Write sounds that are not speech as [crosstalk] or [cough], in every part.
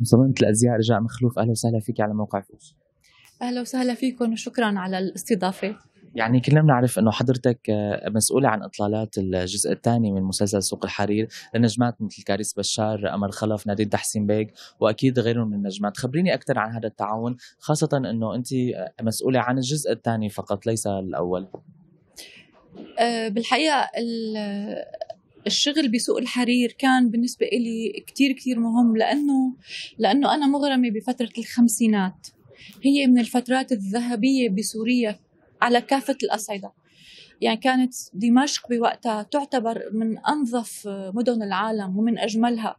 مصممة الازياء رجاء مخلوف اهلا وسهلا فيك على موقع فوز اهلا وسهلا فيكم وشكرا على الاستضافه يعني كلنا بنعرف انه حضرتك آه، مسؤوله عن اطلالات الجزء الثاني من مسلسل سوق الحرير لنجمات مثل كاريس بشار، امل خلف، نادين تحسين بيك واكيد غيرهم من النجمات، خبريني اكثر عن هذا التعاون خاصه انه انت آه، مسؤوله عن الجزء الثاني فقط ليس الاول. آه، بالحقيقه الشغل بسوق الحرير كان بالنسبة إلي كتير كتير مهم لأنه لأنه أنا مغرمة بفترة الخمسينات هي من الفترات الذهبية بسوريا على كافة الأصعدة يعني كانت دمشق بوقتها تعتبر من أنظف مدن العالم ومن أجملها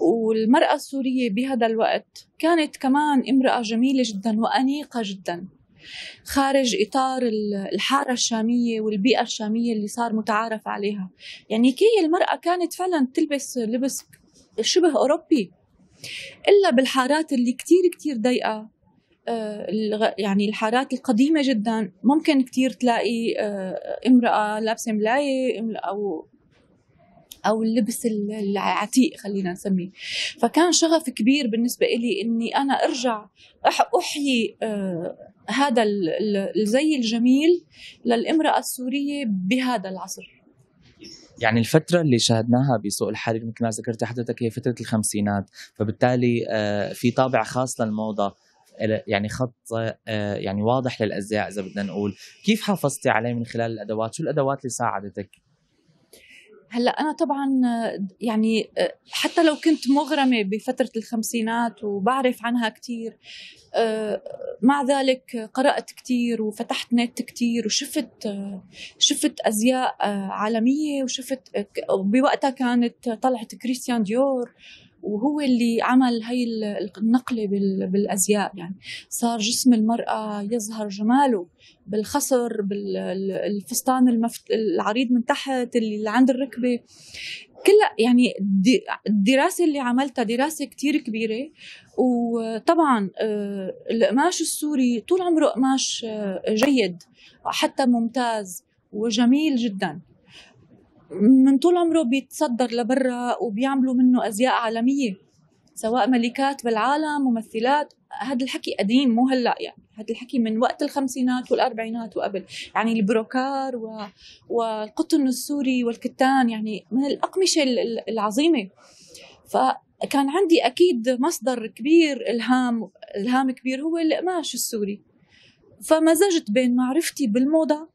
والمرأة السورية بهذا الوقت كانت كمان امرأة جميلة جدا وأنيقة جدا خارج اطار الحاره الشاميه والبيئه الشاميه اللي صار متعارف عليها يعني هي المراه كانت فعلا تلبس لبس شبه اوروبي الا بالحارات اللي كتير كتير ضيقه آه، يعني الحارات القديمة جدا ممكن كتير تلاقي آه، امرأة لابسة ملاية أو او اللبس العتيق خلينا نسميه فكان شغف كبير بالنسبه لي اني انا ارجع احيي آه، هذا الزي الجميل للامراه السوريه بهذا العصر يعني الفترة اللي شاهدناها بسوق الحرير مثل ما ذكرت حضرتك هي فترة الخمسينات فبالتالي آه، في طابع خاص للموضة يعني خط آه، يعني واضح للازياء اذا بدنا نقول كيف حافظتي عليه من خلال الادوات شو الادوات اللي ساعدتك هلا انا طبعا يعني حتى لو كنت مغرمه بفتره الخمسينات وبعرف عنها كثير مع ذلك قرات كثير وفتحت نت كثير وشفت شفت ازياء عالميه وشفت بوقتها كانت طلعت كريستيان ديور وهو اللي عمل هي النقلة بالأزياء يعني صار جسم المرأة يظهر جماله بالخصر بالفستان المفت... العريض من تحت اللي عند الركبة كلها يعني الدراسة اللي عملتها دراسة كتير كبيرة وطبعا آه، القماش السوري طول عمره قماش آه، جيد حتى ممتاز وجميل جداً من طول عمره بيتصدر لبرا وبيعملوا منه ازياء عالميه سواء ملكات بالعالم ممثلات هذا الحكي قديم مو هلا يعني هذا الحكي من وقت الخمسينات والاربعينات وقبل يعني البروكار و... والقطن السوري والكتان يعني من الاقمشه العظيمه فكان عندي اكيد مصدر كبير الهام الهام كبير هو القماش السوري فمزجت بين معرفتي بالموضه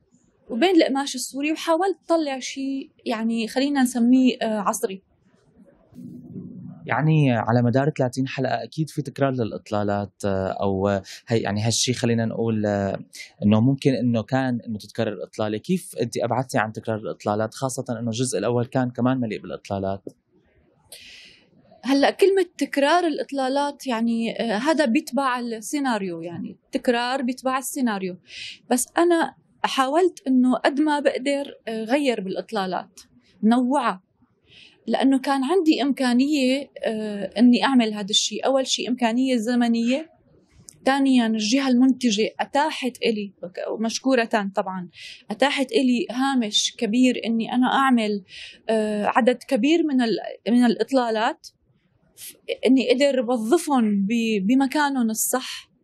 وبين القماش السوري وحاولت طلع شيء يعني خلينا نسميه آه، عصري يعني على مدار 30 حلقه اكيد في تكرار للاطلالات آه، او آه، هي يعني هالشيء خلينا نقول انه ممكن انه كان انه تتكرر الاطلاله كيف انت ابعدتي عن تكرار الاطلالات خاصه انه الجزء الاول كان كمان مليء بالاطلالات هلا كلمة تكرار الإطلالات يعني هذا بيتبع السيناريو يعني تكرار بيتبع السيناريو بس أنا حاولت انه قد ما بقدر آه، غير بالاطلالات نوعها لانه كان عندي امكانيه آه، اني اعمل هذا الشيء اول شيء امكانيه زمنيه ثانيا الجهه المنتجه اتاحت الي مشكوره طبعا اتاحت الي هامش كبير اني انا اعمل آه، عدد كبير من من الاطلالات اني قدر اوظفهم بمكانهم الصح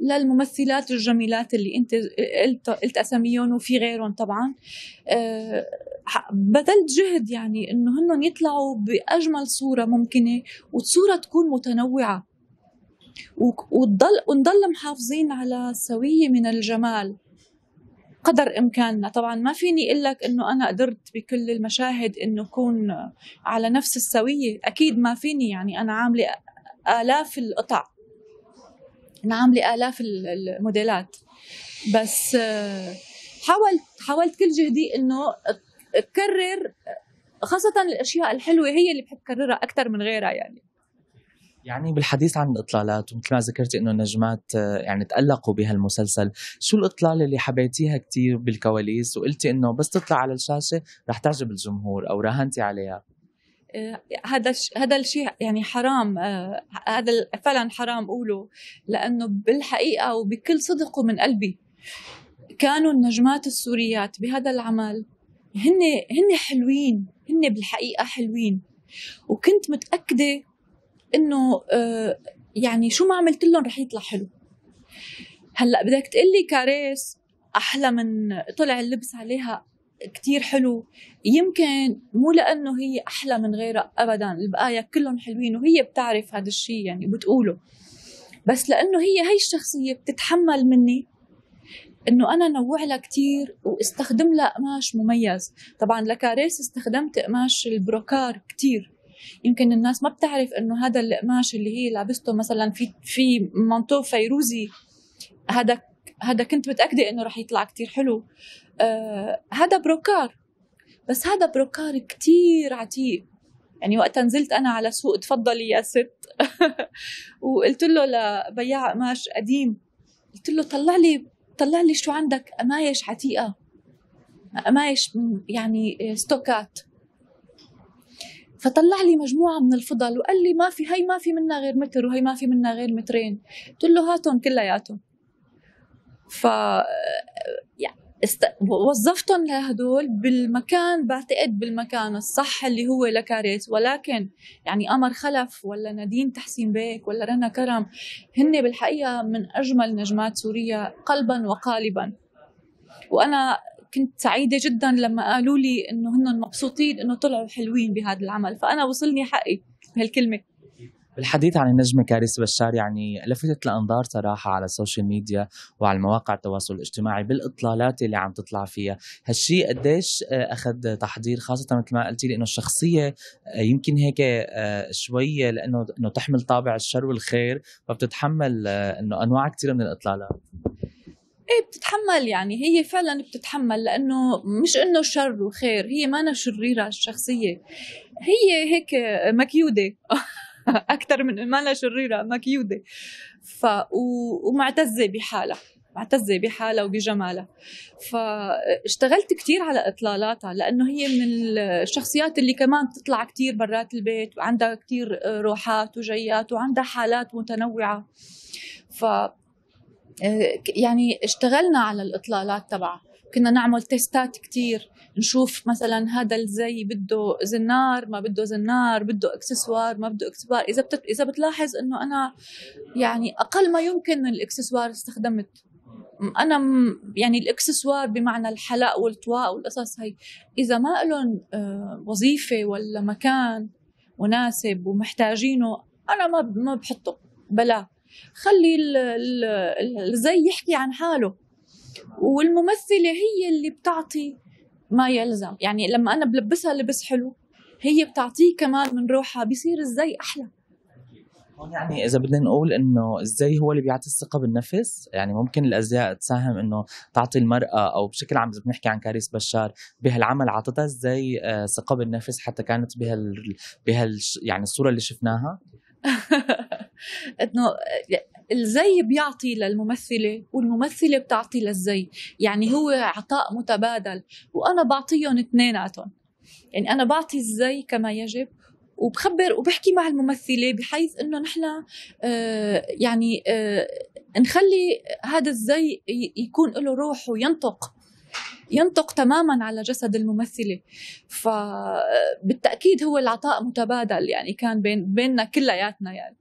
للممثلات الجميلات اللي انت قلت قلت اساميهم وفي غيرهم طبعا أه بذلت جهد يعني انه هنن يطلعوا باجمل صوره ممكنه وصوره تكون متنوعه وتضل ونضل محافظين على سويه من الجمال قدر امكاننا طبعا ما فيني اقول لك انه انا قدرت بكل المشاهد انه اكون على نفس السويه اكيد ما فيني يعني انا عامله الاف القطع أنا عاملة آلاف الموديلات بس آه، حاولت حاولت كل جهدي إنه أكرر خاصة الأشياء الحلوة هي اللي بحب أكررها أكثر من غيرها يعني يعني بالحديث عن الاطلالات ومثل ما ذكرتي انه النجمات آه، يعني تالقوا بهالمسلسل، شو الاطلاله اللي حبيتيها كثير بالكواليس وقلتي انه بس تطلع على الشاشه رح تعجب الجمهور او راهنتي عليها؟ آه، هذا هذا الشيء يعني حرام آه، هذا فعلا حرام قوله لانه بالحقيقه وبكل صدق ومن قلبي كانوا النجمات السوريات بهذا العمل هن هن حلوين هن بالحقيقه حلوين وكنت متاكده انه آه، يعني شو ما عملت لهم رح يطلع حلو هلا بدك تقلي كاريس احلى من طلع اللبس عليها كتير حلو يمكن مو لانه هي احلى من غيرها ابدا البقايا كلهم حلوين وهي بتعرف هذا الشيء يعني بتقوله بس لانه هي هي الشخصيه بتتحمل مني انه انا نوع لها كثير واستخدم لها قماش مميز طبعا لكاريس استخدمت قماش البروكار كثير يمكن الناس ما بتعرف انه هذا القماش اللي هي لابسته مثلا في في منطوق فيروزي هذا هذا كنت متاكده انه رح يطلع كتير حلو آه هذا بروكار بس هذا بروكار كتير عتيق يعني وقتها نزلت انا على سوق تفضلي يا ست [laughs] وقلت له لبياع قماش قديم قلت له طلع لي طلع لي شو عندك قمايش عتيقه قمايش يعني ستوكات فطلع لي مجموعه من الفضل وقال لي ما في هي ما في منها غير متر وهي ما في منها غير مترين قلت له هاتهم كلياتهم ف وظفتهم لهدول بالمكان بعتقد بالمكان الصح اللي هو لكاريت ولكن يعني قمر خلف ولا نادين تحسين بيك ولا رنا كرم هن بالحقيقه من اجمل نجمات سوريا قلبا وقالبا وانا كنت سعيده جدا لما قالوا لي انه هن مبسوطين انه طلعوا حلوين بهذا العمل فانا وصلني حقي هالكلمه بالحديث عن النجمة كارثة بشار يعني لفتت الأنظار صراحة على السوشيال ميديا وعلى مواقع التواصل الاجتماعي بالإطلالات اللي عم تطلع فيها هالشيء قديش آه، أخذ تحضير خاصة مثل ما قلتي لأنه إنه الشخصية آه، يمكن هيك آه، شوية لأنه إنه تحمل طابع الشر والخير فبتتحمل إنه أنواع كثيرة من الإطلالات ايه بتتحمل يعني هي فعلا بتتحمل لانه مش انه شر وخير هي مانا شريره الشخصيه هي هيك مكيوده [laughs] [laughs] اكثر من ما لها شريره مكيوده ف و... ومعتزه بحالها معتزة بحالها وبجمالها فاشتغلت كثير على إطلالاتها لأنه هي من الشخصيات اللي كمان تطلع كثير برات البيت وعندها كثير آه، روحات وجيات وعندها حالات متنوعة ف آه، يعني اشتغلنا على الإطلالات تبعها كنا نعمل تيستات كتير نشوف مثلا هذا الزي بده زنار ما بده زنار بده اكسسوار ما بده اكسسوار اذا بتت... اذا بتلاحظ انه انا يعني اقل ما يمكن من الاكسسوار استخدمت انا م... يعني الاكسسوار بمعنى الحلق والطواق والقصص هي اذا ما لهم آه، وظيفه ولا مكان مناسب ومحتاجينه انا ما ما بحطه بلا خلي الزي يحكي عن حاله والممثله هي اللي بتعطي ما يلزم يعني لما انا بلبسها لبس حلو هي بتعطيه كمان من روحها بيصير الزي احلى يعني اذا بدنا نقول انه الزي هو اللي بيعطي الثقه بالنفس يعني ممكن الازياء تساهم انه تعطي المراه او بشكل عام اذا بنحكي عن كاريس بشار بهالعمل اعطتها الزي آه، ثقه بالنفس حتى كانت بهال بهال يعني الصوره اللي شفناها [laughs] انه الزي بيعطي للممثلة والممثلة بتعطي للزي يعني هو عطاء متبادل وأنا بعطيهم اثنيناتهم يعني أنا بعطي الزي كما يجب وبخبر وبحكي مع الممثله بحيث انه نحن آه يعني آه نخلي هذا الزي يكون له روح وينطق ينطق تماما على جسد الممثله فبالتاكيد هو العطاء متبادل يعني كان بين بيننا كلياتنا يعني